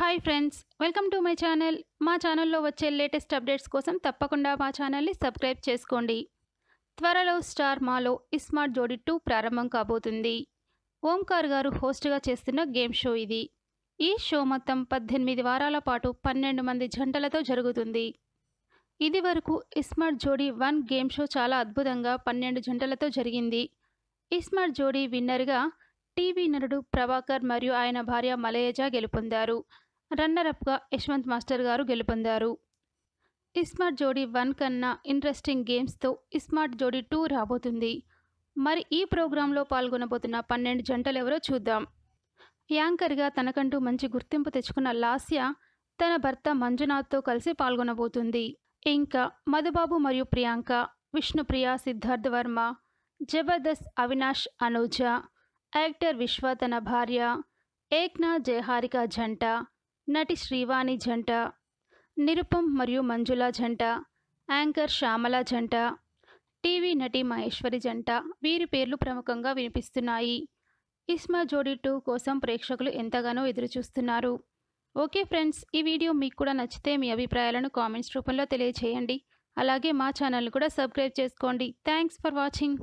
hi friends welcome to my channel మా ఛానల్లో వచ్చే లేటెస్ట్ అప్డేట్స్ కోసం తప్పకుండా మా ఛానల్ని సబ్స్క్రైబ్ చేసుకోండి త్వరలో స్టార్ మాలో ఇస్మార్ట్ జోడి టూ ప్రారంభం కాబోతుంది ఓంకార్ గారు హోస్ట్గా చేస్తున్న గేమ్ షో ఇది ఈ షో మొత్తం పద్దెనిమిది వారాల పాటు పన్నెండు మంది జంటలతో జరుగుతుంది ఇది వరకు ఇస్మార్ట్ జోడీ వన్ గేమ్ షో చాలా అద్భుతంగా పన్నెండు జంటలతో జరిగింది ఇస్మార్ట్ జోడీ విన్నర్గా టీవీ నటుడు ప్రభాకర్ మరియు ఆయన భార్య మలయజ గెలుపొందారు రన్నరప్గా యశ్వంత్ మాస్టర్ గారు గెలుపొందారు ఇస్మార్ట్ జోడీ వన్ కన్నా ఇంట్రెస్టింగ్ గేమ్స్తో ఇస్మార్ట్ జోడీ టూ రాబోతుంది మరి ఈ ప్రోగ్రాంలో పాల్గొనబోతున్న పన్నెండు జంటలు ఎవరో చూద్దాం యాంకర్గా తనకంటూ మంచి గుర్తింపు తెచ్చుకున్న లాస్య తన భర్త మంజునాథ్తో కలిసి పాల్గొనబోతుంది ఇంకా మధుబాబు మరియు ప్రియాంక విష్ణుప్రియ సిద్ధార్థ్ వర్మ జబర్దస్త్ అవినాష్ అనూజ యాక్టర్ విశ్వ తన భార్య ఏక్నా జయహారిక జంట నటి శ్రీవాణి జంట నిరుపం మరియు మంజులా జంట యాంకర్ శ్యామల జంట టీవీ నటి మహేశ్వరి జంట వీరి పేర్లు ప్రముఖంగా వినిపిస్తున్నాయి ఇస్మా జోడీ టూ కోసం ప్రేక్షకులు ఎంతగానో ఎదురుచూస్తున్నారు ఓకే ఫ్రెండ్స్ ఈ వీడియో మీకు కూడా నచ్చితే మీ అభిప్రాయాలను కామెంట్స్ రూపంలో తెలియజేయండి అలాగే మా ఛానల్ను కూడా సబ్స్క్రైబ్ చేసుకోండి థ్యాంక్స్ ఫర్ వాచింగ్